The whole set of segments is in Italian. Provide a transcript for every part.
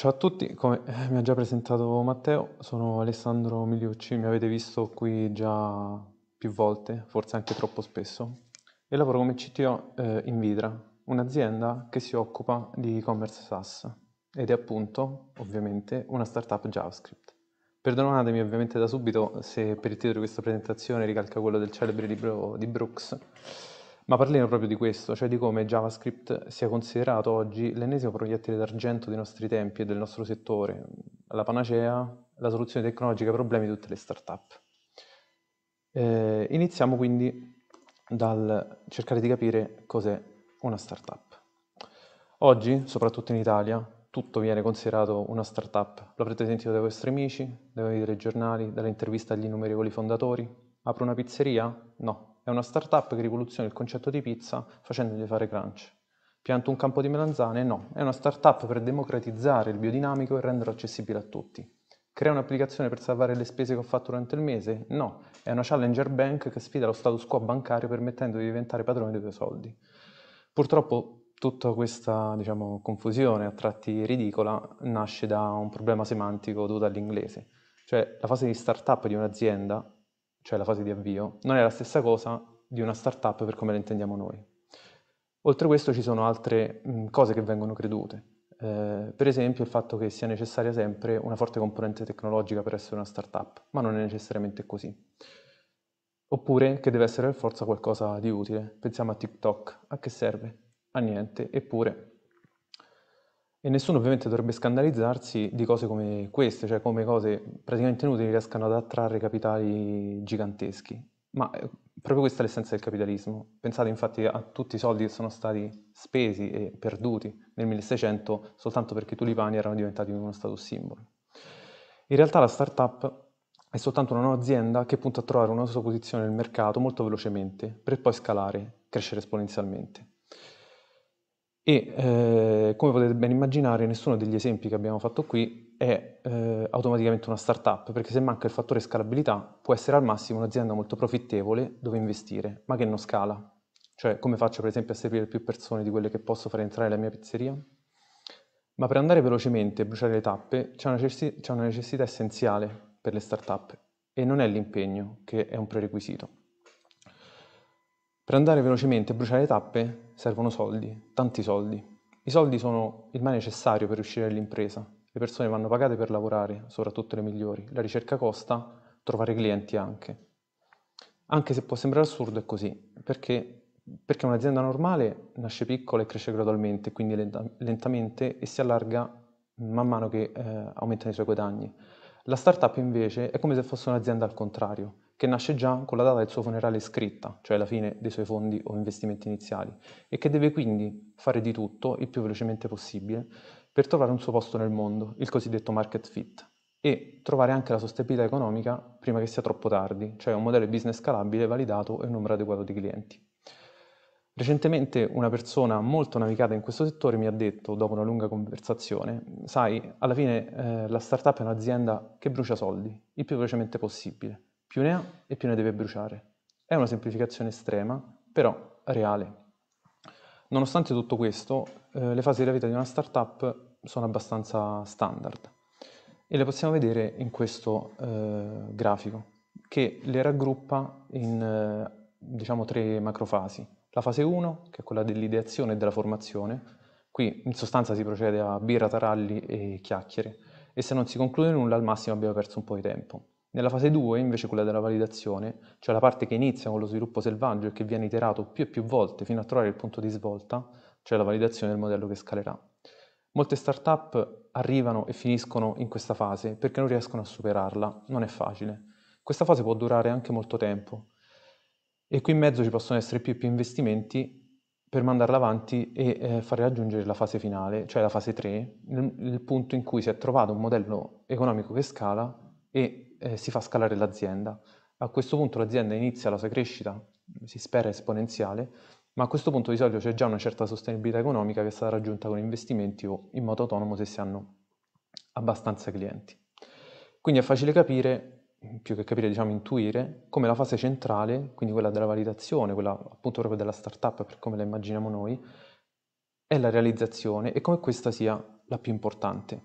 Ciao a tutti, come eh, mi ha già presentato Matteo, sono Alessandro Migliucci, mi avete visto qui già più volte, forse anche troppo spesso, e lavoro come CTO eh, in Vidra, un'azienda che si occupa di e-commerce SaaS ed è appunto, ovviamente, una startup JavaScript. Perdonatemi ovviamente da subito se per il titolo di questa presentazione ricalca quello del celebre libro di Brooks, ma parliamo proprio di questo, cioè di come JavaScript sia considerato oggi l'ennesimo proiettile d'argento dei nostri tempi e del nostro settore, la panacea, la soluzione tecnologica ai problemi di tutte le start-up. Eh, iniziamo quindi dal cercare di capire cos'è una start-up. Oggi, soprattutto in Italia, tutto viene considerato una start-up. Lo avrete sentito dai vostri amici, dai vostri giornali, dalle interviste agli innumerevoli fondatori. Apro una pizzeria? No, è una startup che rivoluziona il concetto di pizza facendogli fare crunch. Pianto un campo di melanzane? No, è una startup per democratizzare il biodinamico e renderlo accessibile a tutti. Crea un'applicazione per salvare le spese che ho fatto durante il mese? No, è una challenger bank che sfida lo status quo bancario permettendo di diventare padrone dei tuoi soldi. Purtroppo tutta questa diciamo, confusione a tratti ridicola nasce da un problema semantico dovuto all'inglese. Cioè la fase di startup di un'azienda cioè la fase di avvio, non è la stessa cosa di una startup per come la intendiamo noi. Oltre a questo ci sono altre mh, cose che vengono credute, eh, per esempio il fatto che sia necessaria sempre una forte componente tecnologica per essere una startup, ma non è necessariamente così. Oppure che deve essere per forza qualcosa di utile. Pensiamo a TikTok, a che serve? A niente, eppure e nessuno ovviamente dovrebbe scandalizzarsi di cose come queste, cioè come cose praticamente inutili riescano ad attrarre capitali giganteschi. Ma eh, proprio questa è l'essenza del capitalismo. Pensate infatti a tutti i soldi che sono stati spesi e perduti nel 1600 soltanto perché i tulipani erano diventati uno status symbol. In realtà la startup è soltanto una nuova azienda che punta a trovare una sua posizione nel mercato molto velocemente, per poi scalare, crescere esponenzialmente. E eh, come potete ben immaginare, nessuno degli esempi che abbiamo fatto qui è eh, automaticamente una startup, perché se manca il fattore scalabilità può essere al massimo un'azienda molto profittevole dove investire, ma che non scala. Cioè, come faccio per esempio a servire più persone di quelle che posso far entrare nella mia pizzeria? Ma per andare velocemente e bruciare le tappe c'è una, necess- una necessità essenziale per le startup e non è l'impegno che è un prerequisito. Per andare velocemente e bruciare le tappe servono soldi, tanti soldi. I soldi sono il mai necessario per riuscire nell'impresa. Le persone vanno pagate per lavorare, soprattutto le migliori. La ricerca costa, trovare clienti anche. Anche se può sembrare assurdo è così, perché, perché un'azienda normale nasce piccola e cresce gradualmente, quindi lentamente e si allarga man mano che eh, aumentano i suoi guadagni. La startup invece è come se fosse un'azienda al contrario, che nasce già con la data del suo funerale scritta, cioè la fine dei suoi fondi o investimenti iniziali, e che deve quindi fare di tutto, il più velocemente possibile, per trovare un suo posto nel mondo, il cosiddetto market fit, e trovare anche la sostenibilità economica prima che sia troppo tardi, cioè un modello di business scalabile, validato e un numero adeguato di clienti. Recentemente una persona molto navigata in questo settore mi ha detto, dopo una lunga conversazione, sai, alla fine eh, la startup è un'azienda che brucia soldi il più velocemente possibile più ne ha e più ne deve bruciare. È una semplificazione estrema, però reale. Nonostante tutto questo, eh, le fasi della vita di una startup sono abbastanza standard e le possiamo vedere in questo eh, grafico che le raggruppa in eh, diciamo tre macrofasi. La fase 1, che è quella dell'ideazione e della formazione, qui in sostanza si procede a birra, taralli e chiacchiere e se non si conclude nulla al massimo abbiamo perso un po' di tempo. Nella fase 2, invece quella della validazione, cioè la parte che inizia con lo sviluppo selvaggio e che viene iterato più e più volte fino a trovare il punto di svolta, cioè la validazione del modello che scalerà. Molte startup arrivano e finiscono in questa fase perché non riescono a superarla, non è facile. Questa fase può durare anche molto tempo e qui in mezzo ci possono essere più e più investimenti per mandarla avanti e eh, far raggiungere la fase finale, cioè la fase 3, il, il punto in cui si è trovato un modello economico che scala e eh, si fa scalare l'azienda. A questo punto l'azienda inizia la sua crescita, si spera esponenziale, ma a questo punto di solito c'è già una certa sostenibilità economica che è stata raggiunta con investimenti o in modo autonomo se si hanno abbastanza clienti. Quindi è facile capire più che capire, diciamo intuire, come la fase centrale, quindi quella della validazione, quella appunto proprio della startup per come la immaginiamo noi, è la realizzazione e come questa sia la più importante.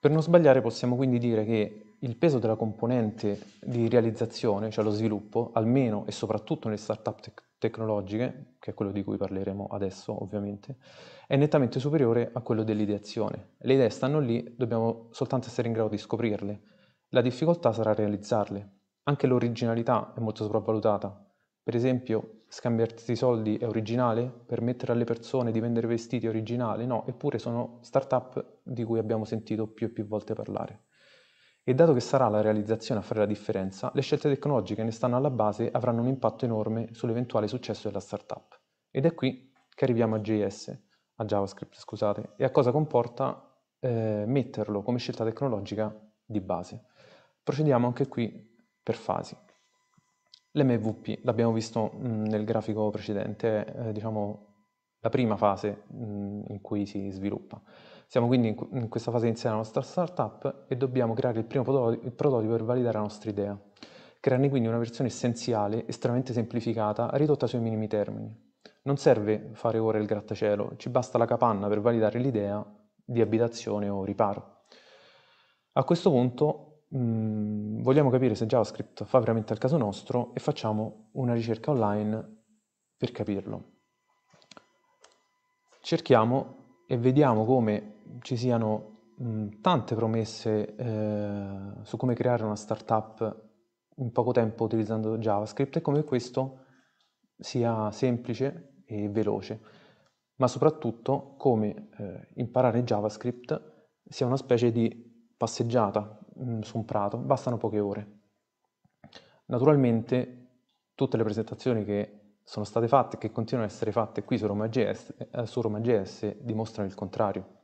Per non sbagliare possiamo quindi dire che il peso della componente di realizzazione, cioè lo sviluppo, almeno e soprattutto nelle startup up tecnologiche, che è quello di cui parleremo adesso ovviamente, è nettamente superiore a quello dell'ideazione. Le idee stanno lì, dobbiamo soltanto essere in grado di scoprirle. La difficoltà sarà realizzarle. Anche l'originalità è molto sopravvalutata. Per esempio, scambiarsi soldi è originale? Permettere alle persone di vendere vestiti è originale? No, eppure sono startup di cui abbiamo sentito più e più volte parlare. E dato che sarà la realizzazione a fare la differenza, le scelte tecnologiche che ne stanno alla base avranno un impatto enorme sull'eventuale successo della startup. Ed è qui che arriviamo a JS, a JavaScript scusate, e a cosa comporta eh, metterlo come scelta tecnologica di base. Procediamo anche qui per fasi. L'MVP, l'abbiamo visto mh, mm, nel grafico precedente, è eh, diciamo, la prima fase mh, mm, in cui si sviluppa. Siamo quindi in, in questa fase iniziale della nostra startup e dobbiamo creare il primo prototipo, il prototipo per validare la nostra idea. Crearne quindi una versione essenziale, estremamente semplificata, ridotta sui minimi termini. Non serve fare ora il grattacielo, ci basta la capanna per validare l'idea di abitazione o riparo. A questo punto mh, mm, vogliamo capire se JavaScript fa veramente al caso nostro e facciamo una ricerca online per capirlo. Cerchiamo e vediamo come ci siano mh, tante promesse eh, su come creare una startup in poco tempo utilizzando JavaScript e come questo sia semplice e veloce, ma soprattutto come eh, imparare JavaScript sia una specie di passeggiata mh, su un prato, bastano poche ore. Naturalmente tutte le presentazioni che sono state fatte e che continuano a essere fatte qui su Roma.js, eh, su Roma.js dimostrano il contrario.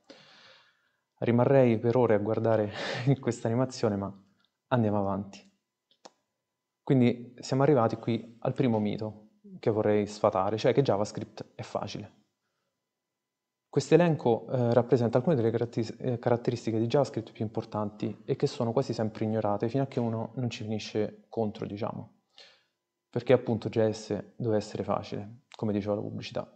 Rimarrei per ore a guardare questa animazione, ma andiamo avanti. Quindi siamo arrivati qui al primo mito che vorrei sfatare, cioè che JavaScript è facile. Questo elenco eh, rappresenta alcune delle eh, caratteristiche di JavaScript più importanti e che sono quasi sempre ignorate fino a che uno non ci finisce contro, diciamo, perché appunto JS deve essere facile, come diceva la pubblicità.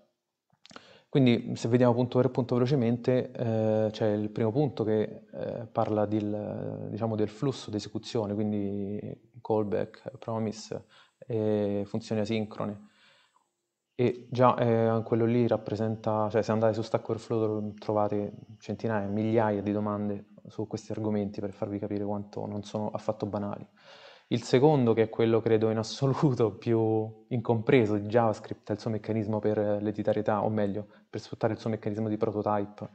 Quindi se vediamo punto per punto velocemente, eh, c'è il primo punto che eh, parla del, diciamo, del, flusso di esecuzione, quindi callback, promise, e funzioni asincrone. E già eh, quello lì rappresenta, cioè se andate su Stack Overflow trovate centinaia, migliaia di domande su questi argomenti per farvi capire quanto non sono affatto banali. Il secondo, che è quello credo in assoluto più incompreso di JavaScript, è il suo meccanismo per l'editarietà, o meglio, per sfruttare il suo meccanismo di prototype,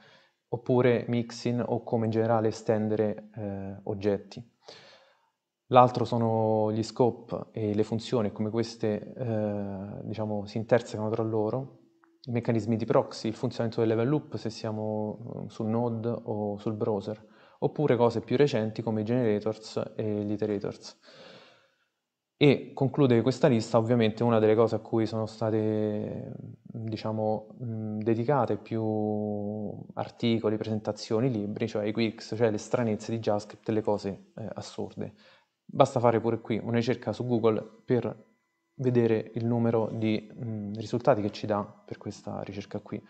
oppure mixing o come in generale estendere eh, oggetti. L'altro sono gli scope e le funzioni, come queste eh, diciamo, si intersecano tra loro, i meccanismi di proxy, il funzionamento del level loop se siamo mm, sul node o sul browser oppure cose più recenti come i generators e gli iterators. E conclude questa lista ovviamente una delle cose a cui sono state diciamo, dedicate più articoli, presentazioni, libri, cioè i quicks, cioè le stranezze di JavaScript, le cose eh, assurde. Basta fare pure qui una ricerca su Google per vedere il numero di mh, risultati che ci dà per questa ricerca qui.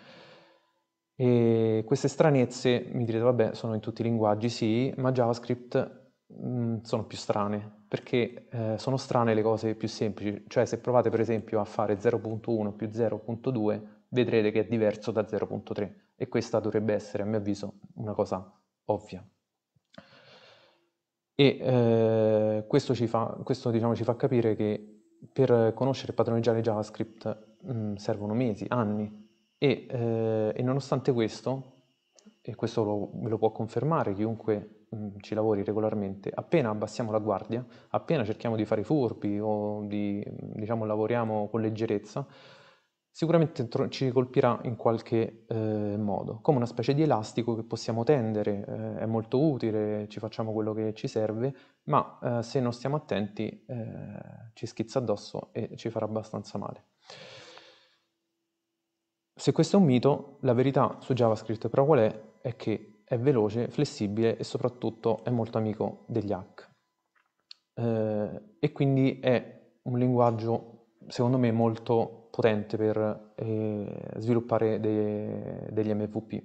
E queste stranezze, mi direte, vabbè, sono in tutti i linguaggi, sì, ma JavaScript mh, mm, sono più strane, perché eh, sono strane le cose più semplici, cioè se provate per esempio a fare 0.1 più 0.2 vedrete che è diverso da 0.3 e questa dovrebbe essere a mio avviso una cosa ovvia. E eh, questo, ci fa, questo diciamo, ci fa capire che per conoscere e padroneggiare JavaScript mh, mm, servono mesi, anni, e, eh, e nonostante questo, e questo lo, me lo può confermare chiunque mh, mm, ci lavori regolarmente, appena abbassiamo la guardia, appena cerchiamo di fare i furbi o di, mm, diciamo, lavoriamo con leggerezza, sicuramente ci colpirà in qualche eh, modo, come una specie di elastico che possiamo tendere, eh, è molto utile, ci facciamo quello che ci serve, ma eh, se non stiamo attenti eh, ci schizza addosso e ci farà abbastanza male. Se questo è un mito, la verità su JavaScript però qual è? È che è veloce, flessibile e soprattutto è molto amico degli hack. Eh, e quindi è un linguaggio, secondo me, molto potente per eh, sviluppare dei, degli MVP.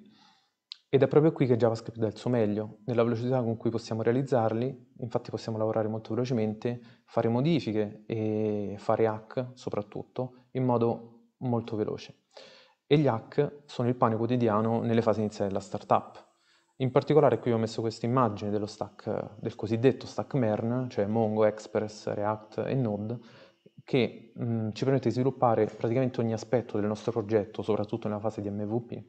Ed è proprio qui che JavaScript dà il suo meglio, nella velocità con cui possiamo realizzarli, infatti possiamo lavorare molto velocemente, fare modifiche e fare hack soprattutto in modo molto veloce e gli hack sono il pane quotidiano nelle fasi iniziali della startup. In particolare qui ho messo queste immagini del cosiddetto stack MERN, cioè Mongo, Express, React e Node, che mh, mm, ci permette di sviluppare praticamente ogni aspetto del nostro progetto, soprattutto nella fase di MVP,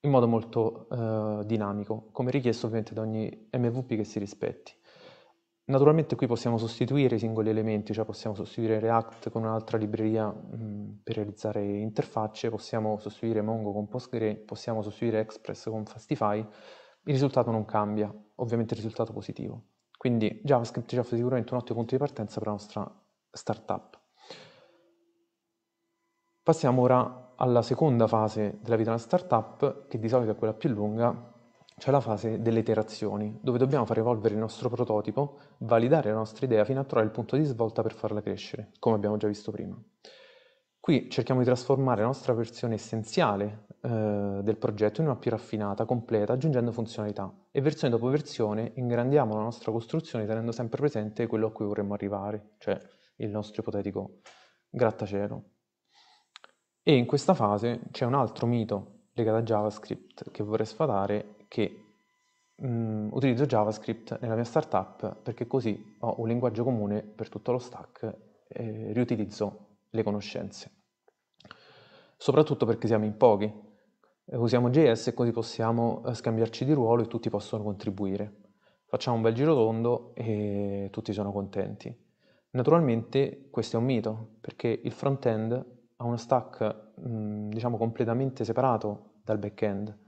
in modo molto eh, dinamico, come richiesto ovviamente da ogni MVP che si rispetti. Naturalmente qui possiamo sostituire i singoli elementi, cioè possiamo sostituire React con un'altra libreria mh, mm, per realizzare interfacce, possiamo sostituire Mongo con Postgre, possiamo sostituire Express con Fastify, il risultato non cambia, ovviamente il risultato positivo. Quindi JavaScript Java è sicuramente un ottimo punto di partenza per la nostra startup. Passiamo ora alla seconda fase della vita della startup, che di solito è quella più lunga, c'è la fase delle iterazioni, dove dobbiamo far evolvere il nostro prototipo, validare la nostra idea fino a trovare il punto di svolta per farla crescere, come abbiamo già visto prima. Qui cerchiamo di trasformare la nostra versione essenziale eh, del progetto in una più raffinata, completa, aggiungendo funzionalità e versione dopo versione ingrandiamo la nostra costruzione tenendo sempre presente quello a cui vorremmo arrivare, cioè il nostro ipotetico grattacielo. E in questa fase c'è un altro mito legato a JavaScript che vorrei sfatare, che mh, mm, utilizzo JavaScript nella mia startup perché così ho un linguaggio comune per tutto lo stack e riutilizzo le conoscenze. Soprattutto perché siamo in pochi, usiamo JS e così possiamo eh, scambiarci di ruolo e tutti possono contribuire. Facciamo un bel giro tondo e tutti sono contenti. Naturalmente questo è un mito, perché il front-end ha uno stack, mm, diciamo, completamente separato dal back-end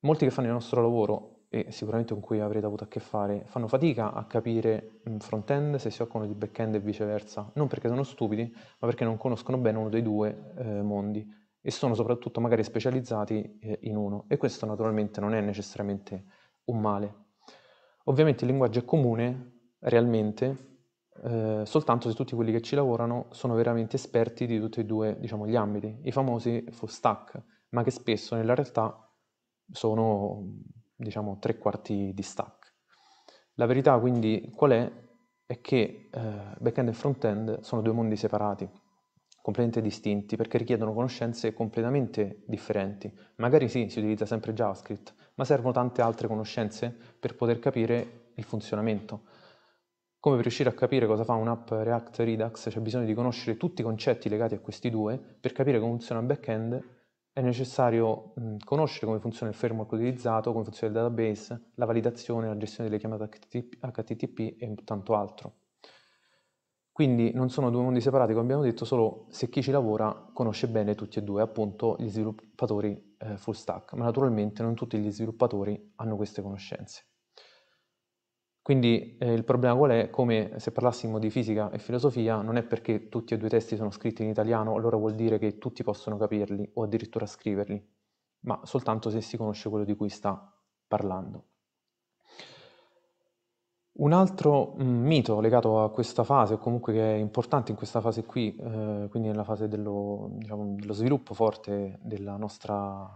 molti che fanno il nostro lavoro e sicuramente con cui avrete avuto a che fare, fanno fatica a capire mm, front-end se si occupano di back-end e viceversa, non perché sono stupidi, ma perché non conoscono bene uno dei due eh, mondi e sono soprattutto magari specializzati eh, in uno e questo naturalmente non è necessariamente un male. Ovviamente il linguaggio è comune realmente eh, soltanto se tutti quelli che ci lavorano sono veramente esperti di tutti e due diciamo, gli ambiti, i famosi full stack, ma che spesso nella realtà sono diciamo tre quarti di stack. La verità quindi qual è? È che eh, back-end e front-end sono due mondi separati, completamente distinti, perché richiedono conoscenze completamente differenti. Magari sì, si utilizza sempre JavaScript, ma servono tante altre conoscenze per poter capire il funzionamento. Come per riuscire a capire cosa fa un'app React Redux c'è bisogno di conoscere tutti i concetti legati a questi due per capire come funziona un back-end è necessario mh, conoscere come funziona il framework utilizzato, come funziona il database, la validazione, la gestione delle chiamate HTTP e tanto altro. Quindi non sono due mondi separati, come abbiamo detto, solo se chi ci lavora conosce bene tutti e due, appunto gli sviluppatori eh, full stack, ma naturalmente non tutti gli sviluppatori hanno queste conoscenze. Quindi eh, il problema qual è? Come se parlassimo di fisica e filosofia, non è perché tutti e due i testi sono scritti in italiano, allora vuol dire che tutti possono capirli o addirittura scriverli, ma soltanto se si conosce quello di cui sta parlando. Un altro mm, mito legato a questa fase, o comunque che è importante in questa fase qui, eh, quindi nella fase dello, diciamo, dello sviluppo forte della nostra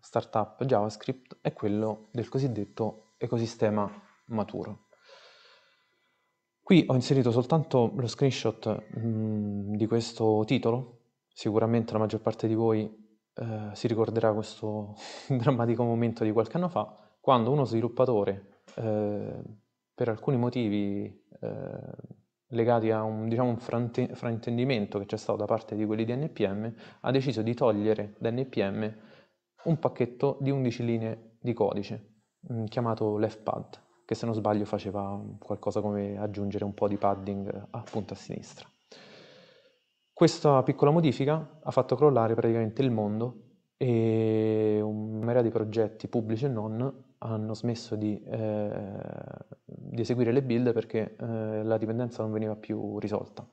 startup JavaScript, è quello del cosiddetto ecosistema maturo. Qui ho inserito soltanto lo screenshot mh, mm, di questo titolo, sicuramente la maggior parte di voi eh, si ricorderà questo drammatico momento di qualche anno fa, quando uno sviluppatore, eh, per alcuni motivi eh, legati a un, diciamo, un frante- fraintendimento che c'è stato da parte di quelli di NPM, ha deciso di togliere da NPM un pacchetto di 11 linee di codice, mh, mm, chiamato LeftPad che se non sbaglio faceva qualcosa come aggiungere un po' di padding appunto a sinistra. Questa piccola modifica ha fatto crollare praticamente il mondo e una marea di progetti pubblici e non hanno smesso di, eh, di eseguire le build perché eh, la dipendenza non veniva più risolta.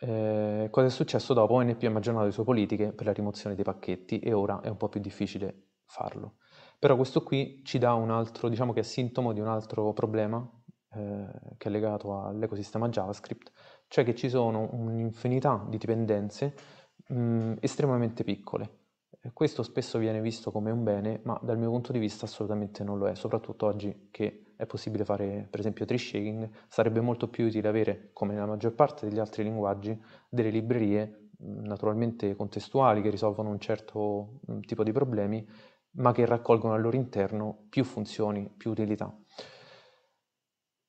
Eh, cosa è successo dopo? NPM ha aggiornato le sue politiche per la rimozione dei pacchetti e ora è un po' più difficile farlo. Però questo qui ci dà un altro, diciamo che è sintomo di un altro problema eh, che è legato all'ecosistema JavaScript, cioè che ci sono un'infinità di dipendenze mh, mm, estremamente piccole. Questo spesso viene visto come un bene, ma dal mio punto di vista assolutamente non lo è, soprattutto oggi che è possibile fare per esempio tree shaking, sarebbe molto più utile avere, come nella maggior parte degli altri linguaggi, delle librerie mm, naturalmente contestuali che risolvono un certo mm, tipo di problemi ma che raccolgono al loro interno più funzioni, più utilità.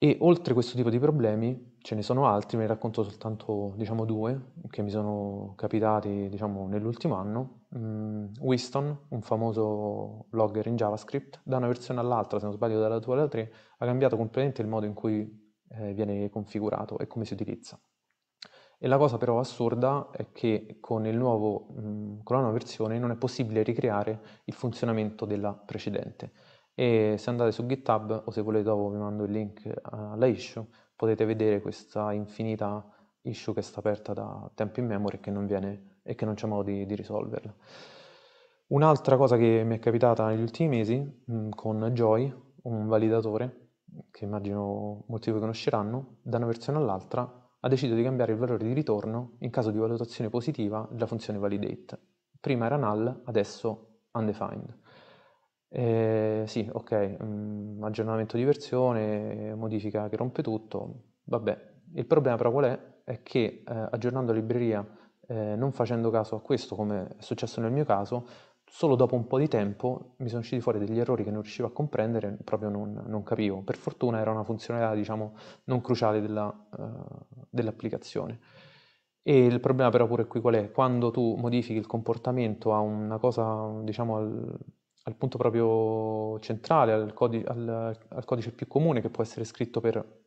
E oltre questo tipo di problemi ce ne sono altri, ne racconto soltanto diciamo, due che mi sono capitati diciamo, nell'ultimo anno. Mm, Winston, un famoso blogger in JavaScript, da una versione all'altra, se non sbaglio dalla 2 alla 3, ha cambiato completamente il modo in cui eh, viene configurato e come si utilizza. E la cosa però assurda è che con, nuovo, mh, con la nuova versione non è possibile ricreare il funzionamento della precedente. E se andate su GitHub o se volete dopo vi mando il link eh, alla issue, potete vedere questa infinita issue che sta aperta da tempo in memoria e che non, viene, e che non c'è modo di, di risolverla. Un'altra cosa che mi è capitata negli ultimi mesi mh, con Joy, un validatore che immagino molti di voi conosceranno, da una versione all'altra ha deciso di cambiare il valore di ritorno in caso di valutazione positiva della funzione validate. Prima era null, adesso undefined. Eh, sì, ok, mh, mm, aggiornamento di versione, modifica che rompe tutto, vabbè. Il problema però qual è? È che eh, aggiornando la libreria, eh, non facendo caso a questo come è successo nel mio caso, solo dopo un po' di tempo mi sono usciti fuori degli errori che non riuscivo a comprendere, proprio non, non capivo. Per fortuna era una funzionalità, diciamo, non cruciale della, uh, dell'applicazione. E il problema però pure qui qual è? Quando tu modifichi il comportamento a una cosa, diciamo, al, al punto proprio centrale, al, codi- al, al, codice più comune che può essere scritto per,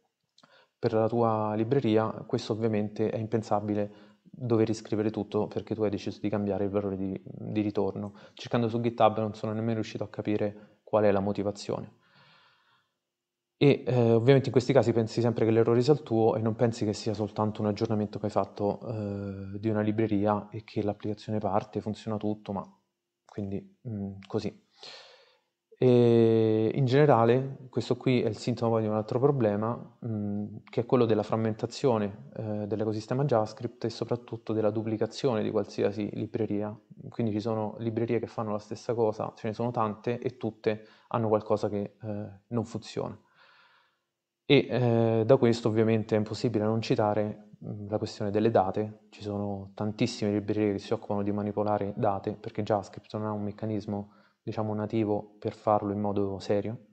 per la tua libreria, questo ovviamente è impensabile dover riscrivere tutto perché tu hai deciso di cambiare il valore di, di ritorno. Cercando su GitHub non sono nemmeno riuscito a capire qual è la motivazione. E eh, ovviamente in questi casi pensi sempre che l'errore sia il tuo e non pensi che sia soltanto un aggiornamento che hai fatto eh, di una libreria e che l'applicazione parte, funziona tutto, ma quindi mh, mm, così. E in generale, questo qui è il sintomo di un altro problema, mh, che è quello della frammentazione eh, dell'ecosistema JavaScript e soprattutto della duplicazione di qualsiasi libreria. Quindi ci sono librerie che fanno la stessa cosa, ce ne sono tante e tutte hanno qualcosa che eh, non funziona. E eh, da questo ovviamente è impossibile non citare mh, la questione delle date, ci sono tantissime librerie che si occupano di manipolare date perché JavaScript non ha un meccanismo diciamo, nativo per farlo in modo serio.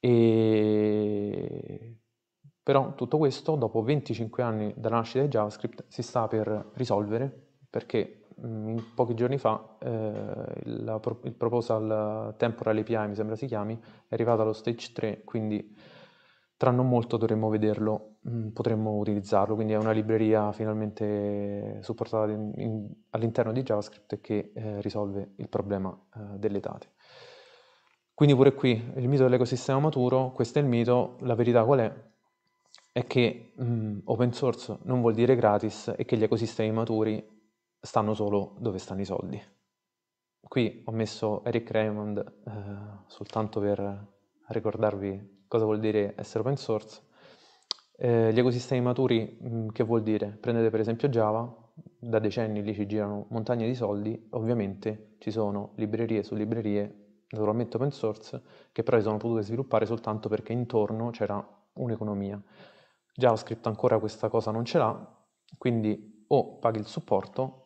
E... Però tutto questo, dopo 25 anni dalla nascita di JavaScript, si sta per risolvere perché mh, pochi giorni fa eh, il, il proposal temporal API, mi sembra si chiami, è arrivato allo stage 3, quindi tra non molto dovremmo vederlo, mm, potremmo utilizzarlo, quindi è una libreria finalmente supportata in, in, all'interno di JavaScript che eh, risolve il problema eh, delle date. Quindi pure qui il mito dell'ecosistema maturo, questo è il mito, la verità qual è? È che mh, mm, open source non vuol dire gratis e che gli ecosistemi maturi stanno solo dove stanno i soldi. Qui ho messo Eric Raymond eh, soltanto per ricordarvi cosa vuol dire essere open source, eh, gli ecosistemi maturi mh, mm, che vuol dire? Prendete per esempio Java, da decenni lì ci girano montagne di soldi, ovviamente ci sono librerie su librerie, naturalmente open source, che però si sono potute sviluppare soltanto perché intorno c'era un'economia. JavaScript ancora questa cosa non ce l'ha, quindi o paghi il supporto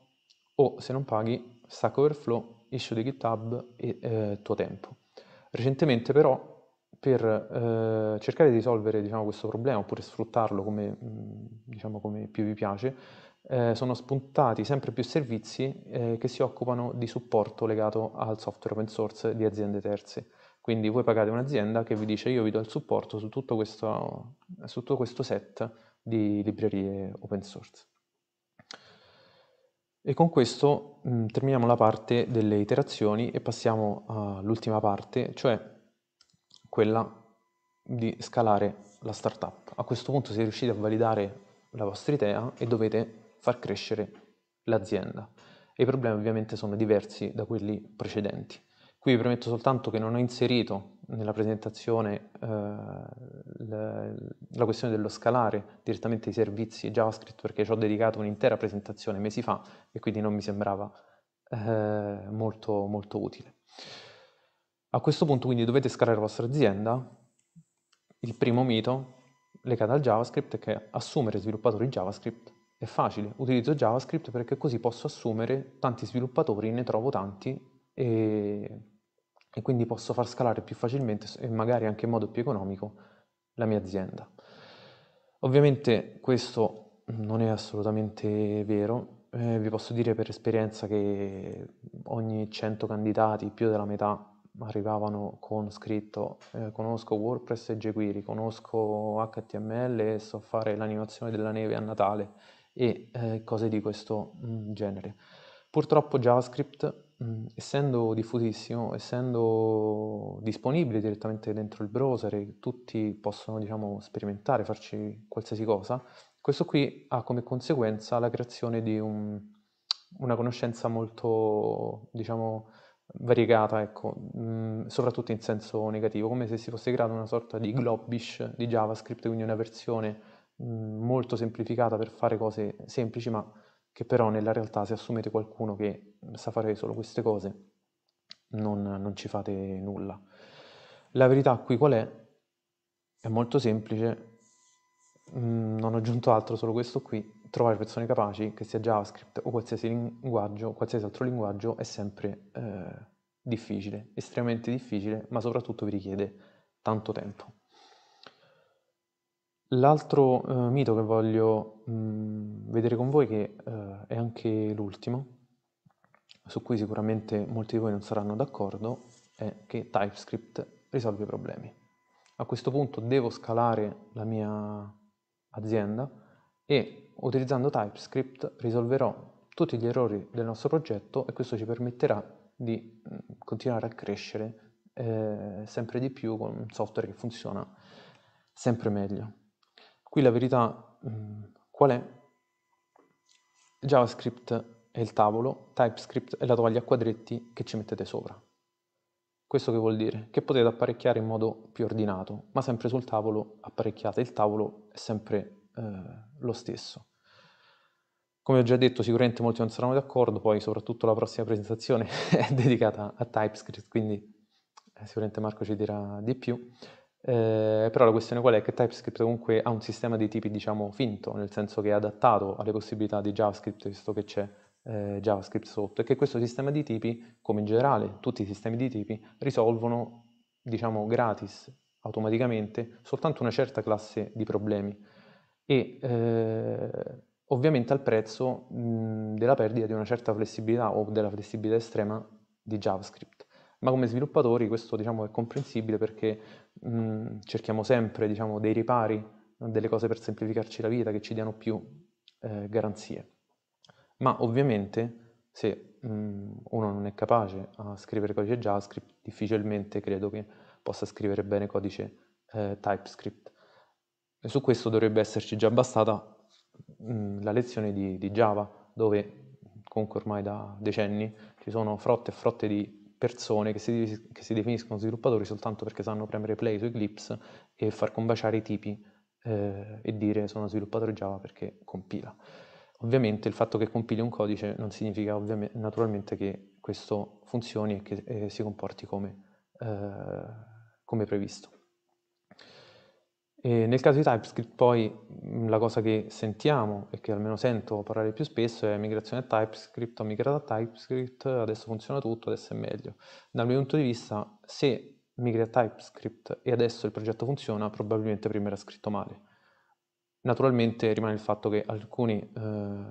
o se non paghi Stack Overflow, issue di GitHub e eh, tuo tempo. Recentemente però per eh, cercare di risolvere diciamo, questo problema oppure sfruttarlo come, diciamo, come più vi piace, eh, sono spuntati sempre più servizi eh, che si occupano di supporto legato al software open source di aziende terze. Quindi voi pagate un'azienda che vi dice io vi do il supporto su tutto questo, su tutto questo set di librerie open source. E con questo mh, terminiamo la parte delle iterazioni e passiamo all'ultima parte, cioè quella di scalare la startup. A questo punto se riuscite a validare la vostra idea e dovete far crescere l'azienda. E i problemi ovviamente sono diversi da quelli precedenti. Qui vi prometto soltanto che non ho inserito nella presentazione eh, la, la questione dello scalare direttamente i servizi JavaScript perché ci ho dedicato un'intera presentazione mesi fa e quindi non mi sembrava eh, molto, molto utile. A questo punto quindi dovete scalare la vostra azienda. Il primo mito legato al JavaScript è che assumere sviluppatori JavaScript è facile. Utilizzo JavaScript perché così posso assumere tanti sviluppatori, ne trovo tanti e, e quindi posso far scalare più facilmente e magari anche in modo più economico la mia azienda. Ovviamente questo non è assolutamente vero, eh, vi posso dire per esperienza che ogni 100 candidati più della metà arrivavano con scritto eh, conosco WordPress e jQuery, conosco HTML e so fare l'animazione della neve a Natale e eh, cose di questo mh, mm, genere. Purtroppo JavaScript, mh, mm, essendo diffusissimo, essendo disponibile direttamente dentro il browser e tutti possono diciamo, sperimentare, farci qualsiasi cosa, questo qui ha come conseguenza la creazione di un, una conoscenza molto, diciamo, variegata, ecco, mh, mm, soprattutto in senso negativo, come se si fosse creata una sorta di globish di JavaScript, quindi una versione mh, mm, molto semplificata per fare cose semplici, ma che però nella realtà se assumete qualcuno che sa fare solo queste cose, non, non ci fate nulla. La verità qui qual è? È molto semplice, mh, mm, non ho aggiunto altro, solo questo qui, trovare persone capaci, che sia JavaScript o qualsiasi linguaggio, qualsiasi altro linguaggio, è sempre eh, difficile, estremamente difficile, ma soprattutto vi richiede tanto tempo. L'altro eh, mito che voglio mh, mm, vedere con voi, che eh, è anche l'ultimo, su cui sicuramente molti di voi non saranno d'accordo, è che TypeScript risolve i problemi. A questo punto devo scalare la mia azienda e Utilizzando TypeScript risolverò tutti gli errori del nostro progetto e questo ci permetterà di mm, continuare a crescere eh, sempre di più con un software che funziona sempre meglio. Qui la verità mh, mm, qual è? JavaScript è il tavolo, TypeScript è la tovaglia a quadretti che ci mettete sopra. Questo che vuol dire? Che potete apparecchiare in modo più ordinato, ma sempre sul tavolo apparecchiate, il tavolo è sempre eh, lo stesso. Come ho già detto, sicuramente molti non saranno d'accordo, poi soprattutto la prossima presentazione è dedicata a TypeScript, quindi eh, sicuramente Marco ci dirà di più. Eh, però la questione qual è che TypeScript comunque ha un sistema di tipi diciamo finto, nel senso che è adattato alle possibilità di JavaScript, visto che c'è eh, JavaScript sotto, e che questo sistema di tipi, come in generale tutti i sistemi di tipi, risolvono diciamo gratis, automaticamente, soltanto una certa classe di problemi. E, eh, ovviamente al prezzo mh, della perdita di una certa flessibilità o della flessibilità estrema di JavaScript. Ma come sviluppatori questo diciamo, è comprensibile perché mh, cerchiamo sempre diciamo, dei ripari, delle cose per semplificarci la vita che ci diano più eh, garanzie. Ma ovviamente se mh, uno non è capace a scrivere codice JavaScript, difficilmente credo che possa scrivere bene codice eh, TypeScript. E su questo dovrebbe esserci già bastata Mm, la lezione di, di Java, dove comunque ormai da decenni ci sono frotte e frotte di persone che si, che si, definiscono sviluppatori soltanto perché sanno premere play su Eclipse e far combaciare i tipi eh, e dire sono sviluppatore Java perché compila. Ovviamente il fatto che compili un codice non significa naturalmente che questo funzioni e che e eh, si comporti come, eh, come previsto. E nel caso di TypeScript poi la cosa che sentiamo e che almeno sento parlare più spesso è migrazione a TypeScript, ho migrato a TypeScript, adesso funziona tutto, adesso è meglio. Dal mio punto di vista, se migri a TypeScript e adesso il progetto funziona, probabilmente prima era scritto male. Naturalmente rimane il fatto che alcuni eh,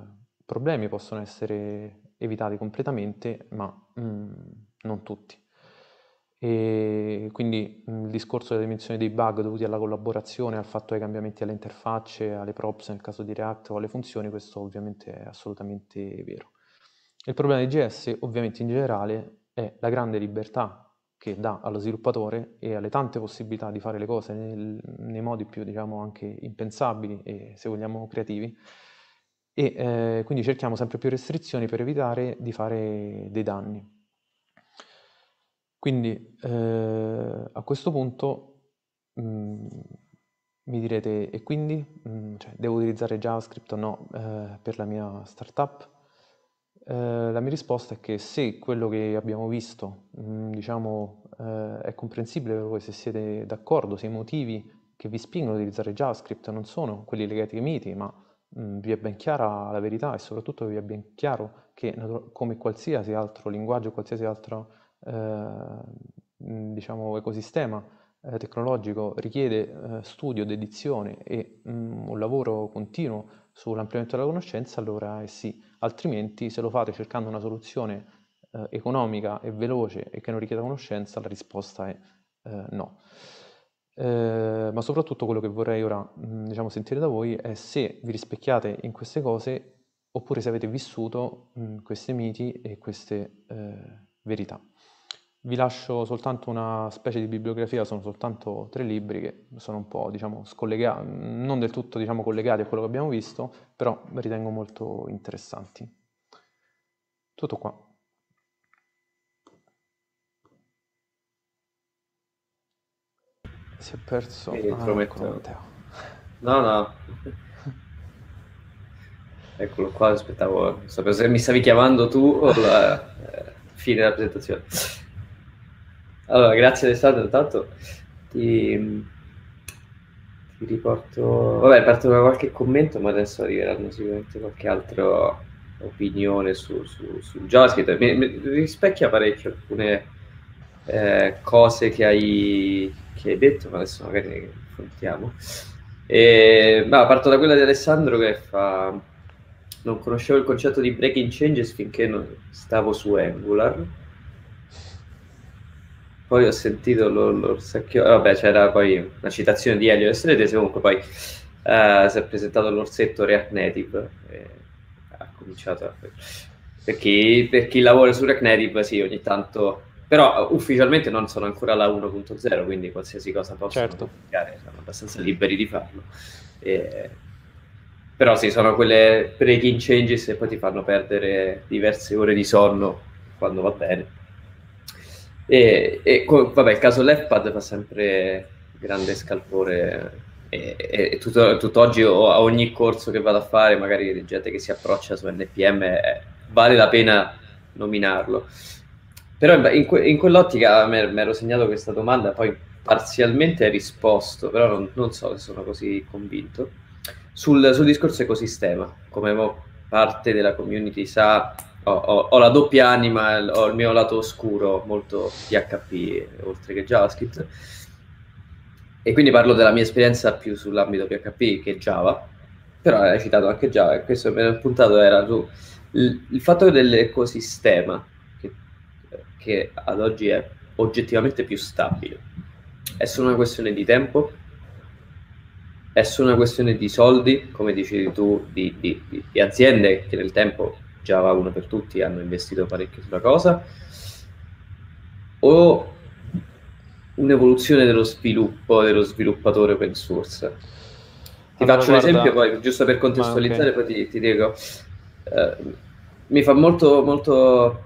problemi possono essere evitati completamente, ma mm, non tutti. E quindi il discorso della dimensione dei bug dovuti alla collaborazione, al fatto dei cambiamenti alle interfacce, alle props nel caso di React o alle funzioni, questo ovviamente è assolutamente vero. Il problema di JS ovviamente in generale è la grande libertà che dà allo sviluppatore e alle tante possibilità di fare le cose nel, nei modi più diciamo anche impensabili e se vogliamo creativi e eh, quindi cerchiamo sempre più restrizioni per evitare di fare dei danni. Quindi eh, a questo punto mh, mm, mi direte e quindi mh, mm, cioè, devo utilizzare JavaScript o no eh, per la mia startup? Eh, la mia risposta è che se quello che abbiamo visto mh, mm, diciamo, eh, è comprensibile per voi, se siete d'accordo, se i motivi che vi spingono ad utilizzare JavaScript non sono quelli legati ai miti, ma vi è ben chiara la verità e soprattutto vi è ben chiaro che come qualsiasi altro linguaggio, qualsiasi altro eh, diciamo, ecosistema eh, tecnologico richiede eh, studio, dedizione e un lavoro continuo sull'ampliamento della conoscenza, allora è sì. Altrimenti, se lo fate cercando una soluzione economica e veloce e che non richieda conoscenza, la risposta è eh, no. Eh, ma soprattutto quello che vorrei ora mh, diciamo, sentire da voi è se vi rispecchiate in queste cose oppure se avete vissuto mh, questi miti e queste eh, verità. Vi lascio soltanto una specie di bibliografia, sono soltanto tre libri che sono un po' diciamo, scollegati, non del tutto diciamo, collegati a quello che abbiamo visto, però ritengo molto interessanti. Tutto qua. Si è perso ah, ecco Matteo. No, no. Eccolo qua, aspettavo, sapevo se mi stavi chiamando tu o la eh, fine della presentazione. Allora, grazie Alessandro, intanto ti, ti riporto... Vabbè, parto da qualche commento, ma adesso arriveranno sicuramente qualche altra opinione su, su, su JavaScript. Mi, mi rispecchia parecchio alcune eh, cose che hai, che hai detto, ma adesso magari ne affrontiamo. E, ma parto da quella di Alessandro che fa... Non conoscevo il concetto di breaking changes finché non stavo su Angular poi ho sentito l'orsacchione, vabbè c'era poi una citazione di Elio Estrete, comunque poi uh, si è presentato l'orsetto React Native e ha cominciato a... Per chi, per chi lavora su React Native, sì, ogni tanto però ufficialmente non sono ancora la 1.0 quindi qualsiasi cosa posso certo. Cambiare, sono abbastanza liberi di farlo e... però sì sono quelle breaking changes che poi ti fanno perdere diverse ore di sonno quando va bene e, e vabbè, il caso Leftpad fa sempre grande scalpore e, e tutto, tutt'oggi o, a ogni corso che vado a fare, magari gente che si approccia su NPM, eh, vale la pena nominarlo. Però in, in quell'ottica mi ero segnato questa domanda, poi parzialmente hai risposto, però non, non, so se sono così convinto, sul, sul discorso ecosistema, come parte della community sa ho, ho, ho, la doppia anima, ho il mio lato oscuro, molto PHP, oltre che JavaScript. E quindi parlo della mia esperienza più sull'ambito PHP che Java, però hai citato anche Java, e questo mi l'ho puntato era su il, il fatto dell'ecosistema, che, che ad oggi è oggettivamente più stabile. È solo una questione di tempo? È solo una questione di soldi, come dicevi tu, di, di, di aziende che nel tempo Java 1 per tutti, hanno investito parecchio sulla cosa, o un'evoluzione dello sviluppo dello sviluppatore open source. Ti allora, faccio un esempio poi, giusto per contestualizzare, okay. poi ti, ti dico. Uh, eh, mi fa molto, molto...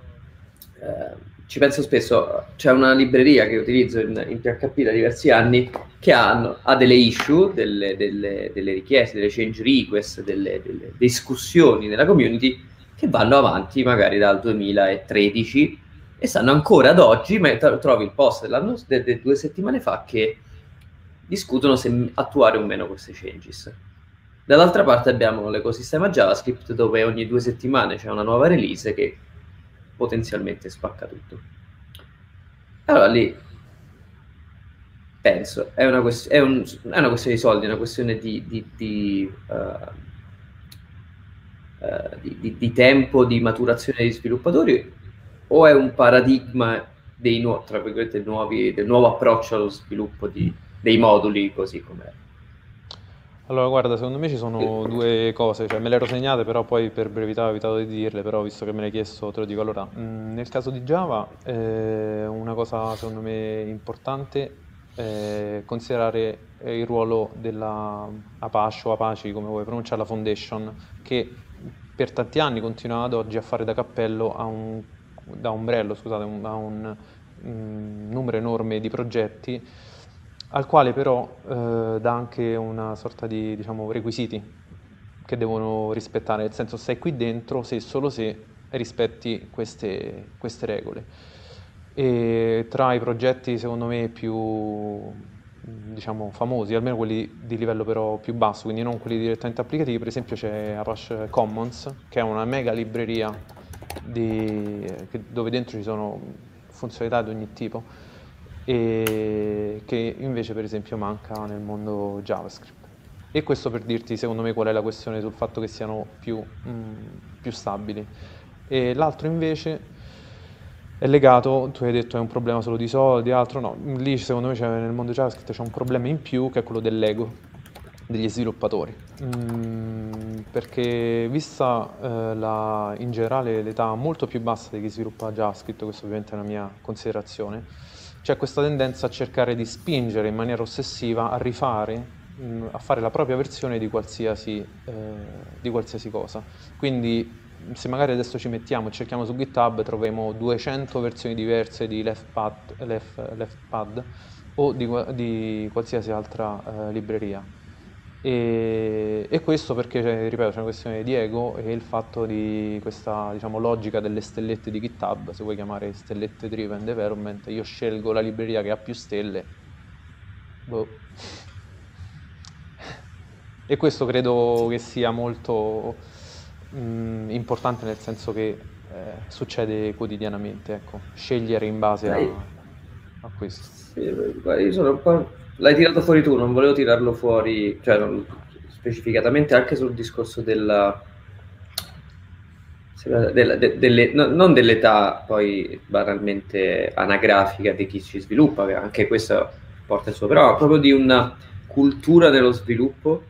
Uh, ci penso spesso, c'è una libreria che utilizzo in, in PHP da diversi anni che ha, ha delle issue, delle, delle, delle, richieste, delle change request, delle, delle discussioni nella community che vanno avanti magari dal 2013 e stanno ancora ad oggi, ma trovi il post delle de, de due settimane fa che discutono se attuare o meno queste changes. Dall'altra parte abbiamo l'ecosistema JavaScript dove ogni due settimane c'è una nuova release che potenzialmente spacca tutto. Allora lì penso, è una, quest- è un, è una questione di soldi, è una questione di, di, di uh, eh, di, di, di, tempo di maturazione degli sviluppatori o è un paradigma dei nu- tra nuovi, del nuovo approccio allo sviluppo di, dei moduli così com'è? Allora, guarda, secondo me ci sono due cose, cioè me le ero segnate, però poi per brevità ho evitato di dirle, però visto che me l'hai chiesto te lo dico. Allora, mh, mm, nel caso di Java, eh, una cosa secondo me importante è eh, considerare eh, il ruolo della Apache o Apache, come vuoi pronunciare, la foundation, che per tanti anni continua ad oggi a fare da cappello a un, da ombrello, scusate, un, a un um, numero enorme di progetti al quale però eh, dà anche una sorta di diciamo, requisiti che devono rispettare, nel senso stai qui dentro se e solo se rispetti queste, queste regole. E tra i progetti secondo me più diciamo, famosi, almeno quelli di livello però più basso, quindi non quelli direttamente applicativi, per esempio c'è Apache Commons, che è una mega libreria di, che, dove dentro ci sono funzionalità di ogni tipo, e che invece per esempio manca nel mondo JavaScript. E questo per dirti secondo me qual è la questione sul fatto che siano più, mh, mm, più stabili. E l'altro invece è legato, tu hai detto è un problema solo di soldi, altro no, lì secondo me nel mondo JavaScript c'è un problema in più che è quello dell'ego degli sviluppatori mm, perché vista eh, la, in generale l'età molto più bassa di chi sviluppa JavaScript, questa ovviamente è una mia considerazione, c'è questa tendenza a cercare di spingere in maniera ossessiva a rifare mm, a fare la propria versione di qualsiasi, eh, di qualsiasi cosa. Quindi se magari adesso ci mettiamo e cerchiamo su GitHub troviamo 200 versioni diverse di LeftPad, Left, Leftpad o di, di, qualsiasi altra eh, libreria. E, e, questo perché, cioè, ripeto, c'è una questione di ego e il fatto di questa diciamo, logica delle stellette di GitHub, se vuoi chiamare stellette driven development, io scelgo la libreria che ha più stelle. Boh. E questo credo che sia molto mh, mm, importante nel senso che eh, succede quotidianamente, ecco, scegliere in base a, a questo. Sì, io sono un po'... L'hai tirato fuori tu, non volevo tirarlo fuori, cioè non... specificatamente anche sul discorso della... Della, de, delle, no, non dell'età poi banalmente anagrafica di chi si sviluppa, anche questo porta il suo, però proprio di una cultura dello sviluppo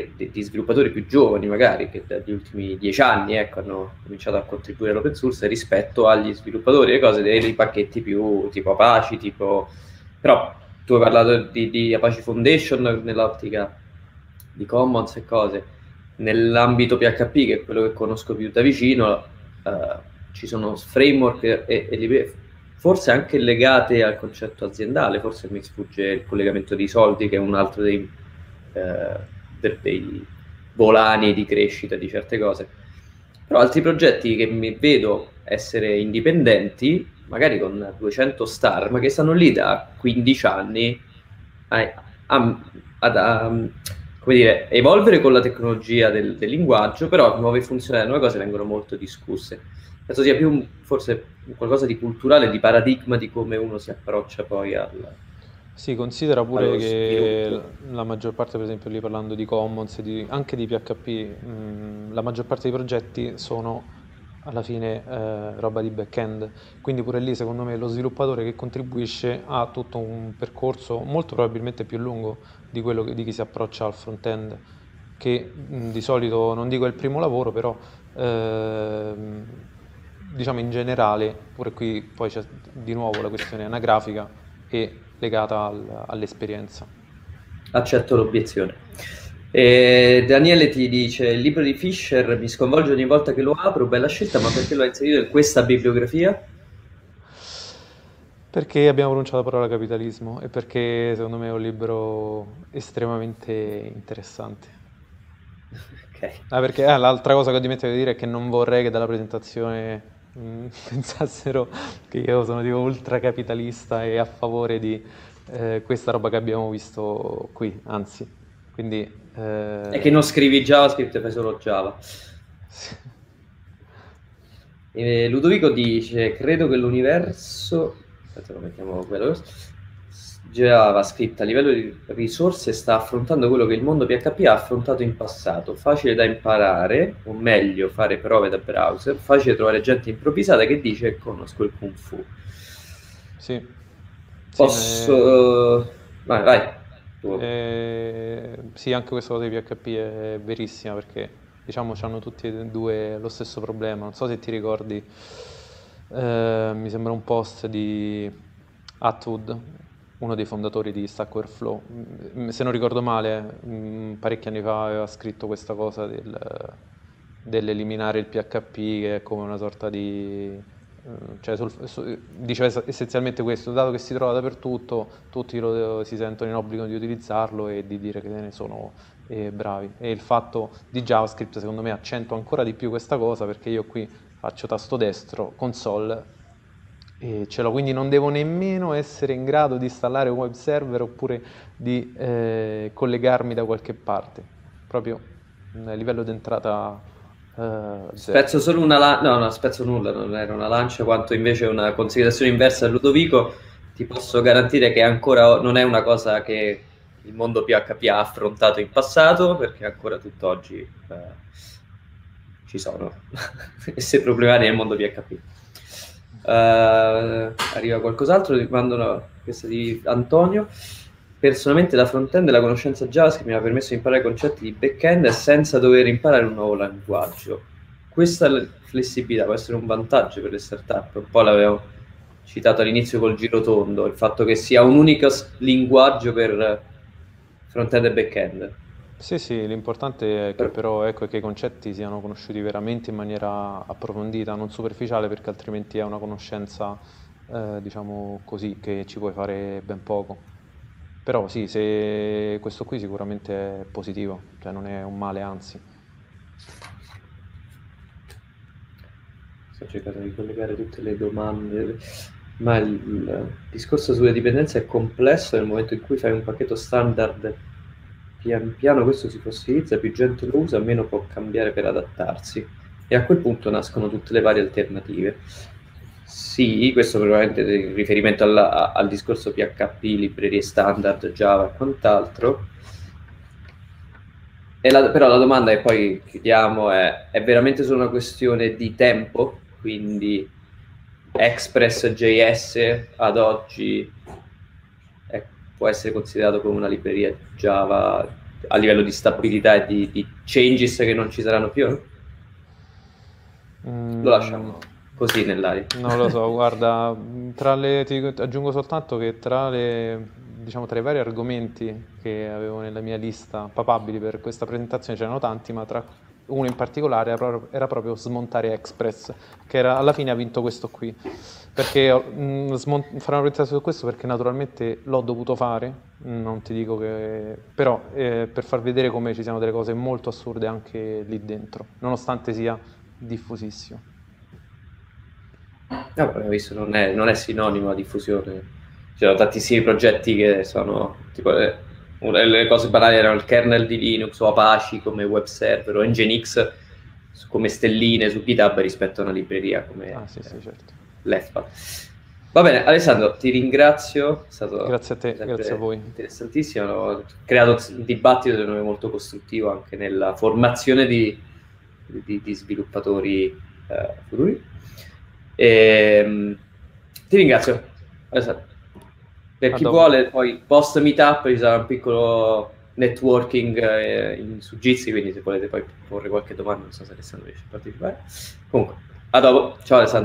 anche di, sviluppatori più giovani magari che dagli ultimi dieci anni ecco, hanno cominciato a contribuire all'open source rispetto agli sviluppatori e cose dei, dei pacchetti più tipo Apache, tipo... però tu hai parlato di, di Apache Foundation nell'ottica di Commons e cose. Nell'ambito PHP, che è quello che conosco più da vicino, eh, ci sono framework e, e forse anche legate al concetto aziendale, forse mi sfugge il collegamento dei soldi, che è un altro dei... Eh, per dei volani di crescita di certe cose. Però altri progetti che mi vedo essere indipendenti, magari con 200 star, ma che stanno lì da 15 anni a, a, a, come dire, evolvere con la tecnologia del, del linguaggio, però nuove funzionalità, nuove cose vengono molto discusse. Penso sia più un, forse qualcosa di culturale, di paradigma di come uno si approccia poi al, sì, considera pure che la maggior parte, per esempio, lì parlando di Commons e di, anche di PHP, mh, mm, la maggior parte dei progetti sono alla fine eh, roba di back-end, quindi pure lì secondo me lo sviluppatore che contribuisce ha tutto un percorso molto probabilmente più lungo di quello che, di chi si approccia al front-end, che mh, mm, di solito non dico è il primo lavoro, però eh, diciamo in generale, pure qui poi c'è di nuovo la questione anagrafica e legata al, all'esperienza. Accetto l'obiezione. Eh, Daniele ti dice: Il libro di Fischer mi sconvolge ogni volta che lo apro. Bella scelta, ma perché lo hai inserito in questa bibliografia? Perché abbiamo pronunciato la parola capitalismo e perché secondo me è un libro estremamente interessante. ok. Ah, perché ah, l'altra cosa che ho dimenticato di dire è che non vorrei che dalla presentazione Mm, pensassero che io sono tipo ultracapitalista e a favore di eh, questa roba che abbiamo visto qui, anzi. Quindi, eh... E che non scrivi JavaScript, e fai solo Java. Sì. Eh, Ludovico dice, credo che l'universo... Aspetta, lo mettiamo quello. JavaScript a livello di risorse sta affrontando quello che il mondo PHP ha affrontato in passato, facile da imparare, o meglio fare prove da browser, facile trovare gente improvvisata che dice conosco il kung fu. Sì. Posso... Sì, eh, eh, vai, vai. Eh, sì, anche questa cosa di PHP è verissima perché diciamo hanno tutti e due lo stesso problema. Non so se ti ricordi, eh, mi sembra un post di Atwood uno dei fondatori di Stack Overflow. Mm, mm, se non ricordo male, mm, parecchi anni fa aveva scritto questa cosa del, dell'eliminare il PHP, che è come una sorta di... Cioè, sul, su, diceva essenzialmente questo, dato che si trova dappertutto, tutti lo, si sentono in obbligo di utilizzarlo e di dire che ne sono eh, bravi. E il fatto di JavaScript, secondo me, accentua ancora di più questa cosa, perché io qui faccio tasto destro, console, e ce l'ho, quindi non devo nemmeno essere in grado di installare un web server oppure di eh, collegarmi da qualche parte, proprio a livello d'entrata. Eh, spezzo solo una la- no, no, spezzo nulla, non era una lancia, quanto invece una considerazione inversa a Ludovico. Ti posso garantire che ancora non è una cosa che il mondo PHP ha affrontato in passato, perché ancora tutt'oggi eh, ci sono queste problematiche nel mondo PHP. Eh, arriva qualcos'altro, ti mando una, questa di Antonio. Personalmente la front-end e la conoscenza JavaScript mi ha permesso di imparare concetti di back-end senza dover imparare un nuovo linguaggio. Questa flessibilità può essere un vantaggio per le start-up, un po' l'avevo citato all'inizio col giro tondo, il fatto che sia un unico linguaggio per front-end e back-end. Sì, sì, l'importante è che però ecco, che i concetti siano conosciuti veramente in maniera approfondita, non superficiale, perché altrimenti è una conoscenza, eh, diciamo così, che ci puoi fare ben poco. Però sì, se questo qui sicuramente è positivo, cioè non è un male, anzi. Sto cercando di collegare tutte le domande. Ma il, il discorso sulle dipendenze è complesso nel momento in cui fai un pacchetto standard pian piano questo si fossilizza, più gente lo usa, meno può cambiare per adattarsi. E a quel punto nascono tutte le varie alternative. Sì, questo probabilmente in riferimento alla, al discorso PHP, librerie standard, Java e quant'altro. E la, però la domanda che poi chiudiamo è, è veramente solo una questione di tempo? Quindi Express.js ad oggi può essere considerato come una libreria Java a livello di stabilità e di, di changes che non ci saranno più? Mm. Lo lasciamo così nell'aria. Non lo so, guarda, tra le, ti aggiungo soltanto che tra, le, diciamo, tra i vari argomenti che avevo nella mia lista papabili per questa presentazione c'erano tanti, ma tra uno in particolare era proprio, era proprio Smontare Express, che era, alla fine ha vinto questo qui. Perché mm, smont- farò una pensata su questo perché naturalmente l'ho dovuto fare, non ti dico che... però eh, per far vedere come ci siano delle cose molto assurde anche lì dentro, nonostante sia diffusissimo. No, abbiamo visto, non è, non è sinonimo a diffusione. Ci sono tantissimi progetti che sono tipo, eh, le cose banali erano il kernel di Linux o Apache come web server o Nginx come stelline su GitHub rispetto a una libreria come ah, sì, sì, certo. Eh, l'EFPA. Va bene, Alessandro, ti ringrazio. È stato grazie a te, grazie a voi. Interessantissimo. Ho creato un dibattito secondo me molto costruttivo anche nella formazione di, di, di sviluppatori eh, futuri. E, ehm, ti ringrazio. Alessandro. Per chi vuole, poi post meetup ci sarà un piccolo networking eh, in, su Jitsi, quindi se volete poi porre qualche domanda, non so se Alessandro riesce a partecipare. Comunque, a dopo. Ciao Alessandro.